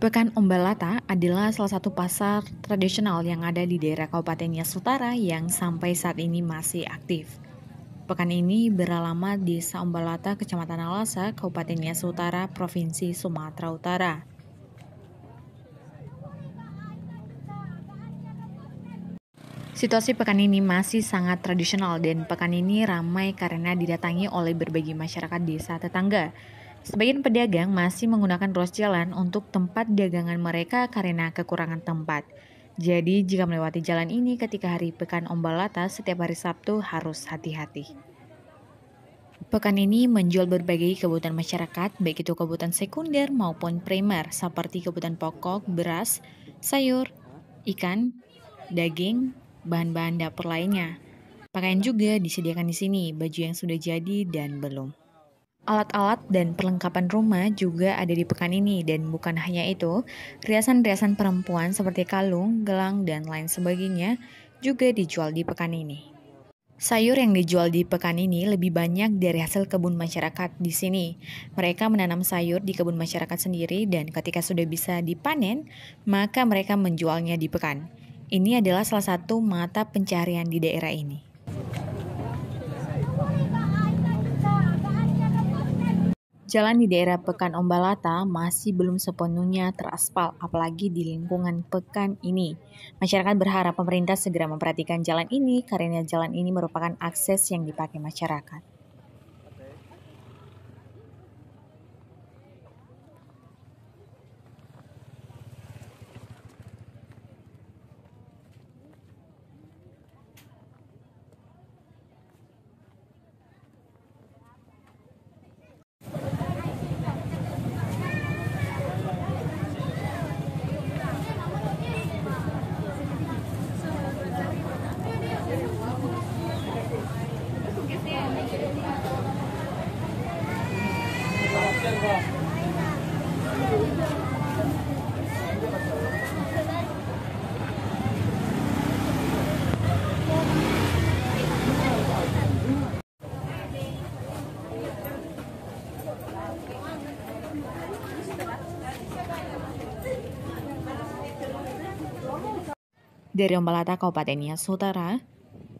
Pekan Ombalata adalah salah satu pasar tradisional yang ada di daerah Kabupaten Nias Utara yang sampai saat ini masih aktif. Pekan ini beralamat di Desa Ombalata, Kecamatan Alasa, Kabupaten Nias Utara, Provinsi Sumatera Utara. Situasi pekan ini masih sangat tradisional dan pekan ini ramai karena didatangi oleh berbagai masyarakat desa tetangga. Sebagian pedagang masih menggunakan ruas jalan untuk tempat dagangan mereka karena kekurangan tempat. Jadi, jika melewati jalan ini ketika hari pekan Ombalata setiap hari Sabtu harus hati-hati. Pekan ini menjual berbagai kebutuhan masyarakat, baik itu kebutuhan sekunder maupun primer, seperti kebutuhan pokok, beras, sayur, ikan, daging, bahan-bahan dapur lainnya. Pakaian juga disediakan di sini, baju yang sudah jadi dan belum. Alat-alat dan perlengkapan rumah juga ada di pekan ini dan bukan hanya itu, riasan-riasan perempuan seperti kalung, gelang, dan lain sebagainya juga dijual di pekan ini. Sayur yang dijual di pekan ini lebih banyak dari hasil kebun masyarakat di sini. Mereka menanam sayur di kebun masyarakat sendiri dan ketika sudah bisa dipanen, maka mereka menjualnya di pekan. Ini adalah salah satu mata pencarian di daerah ini. Jalan di daerah Pekan Ombalata masih belum sepenuhnya teraspal, apalagi di lingkungan pekan ini. Masyarakat berharap pemerintah segera memperhatikan jalan ini karena jalan ini merupakan akses yang dipakai masyarakat. Dari Ombalata, Kabupaten Nias Utara,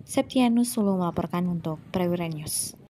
Septianus Sulu melaporkan untuk Prewira News.